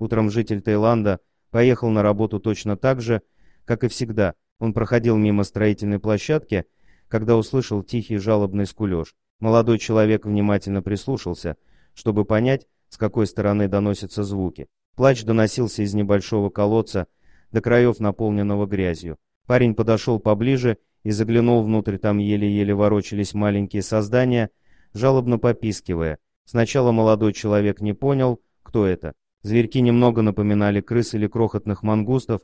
Утром житель Таиланда поехал на работу точно так же, как и всегда. Он проходил мимо строительной площадки, когда услышал тихий жалобный скулеж. Молодой человек внимательно прислушался, чтобы понять, с какой стороны доносятся звуки. Плач доносился из небольшого колодца, до краев наполненного грязью. Парень подошел поближе и заглянул внутрь, там еле-еле ворочались маленькие создания, жалобно попискивая. Сначала молодой человек не понял, кто это. Зверьки немного напоминали крыс или крохотных мангустов,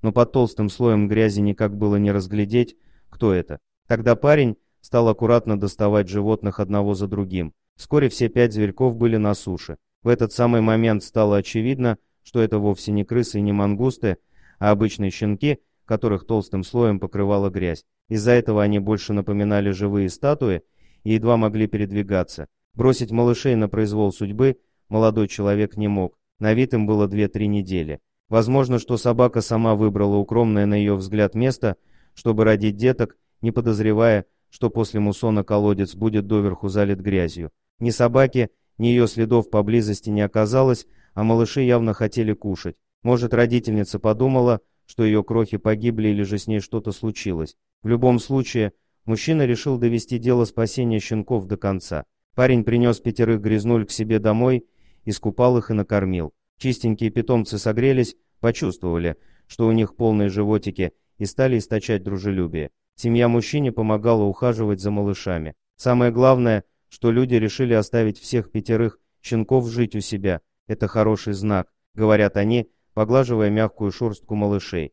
но под толстым слоем грязи никак было не разглядеть, кто это. Тогда парень стал аккуратно доставать животных одного за другим. Вскоре все пять зверьков были на суше. В этот самый момент стало очевидно, что это вовсе не крысы и не мангусты, а обычные щенки, которых толстым слоем покрывала грязь. Из-за этого они больше напоминали живые статуи и едва могли передвигаться. Бросить малышей на произвол судьбы молодой человек не мог. На вид им было 2-3 недели. Возможно, что собака сама выбрала укромное на ее взгляд место, чтобы родить деток, не подозревая, что после мусона колодец будет доверху залит грязью. Ни собаки, ни ее следов поблизости не оказалось, а малыши явно хотели кушать. Может, родительница подумала, что ее крохи погибли или же с ней что-то случилось. В любом случае, мужчина решил довести дело спасения щенков до конца. Парень принес пятерых грязнуль к себе домой искупал их и накормил. Чистенькие питомцы согрелись, почувствовали, что у них полные животики, и стали источать дружелюбие. Семья мужчине помогала ухаживать за малышами. Самое главное, что люди решили оставить всех пятерых щенков жить у себя. Это хороший знак, говорят они, поглаживая мягкую шерстку малышей.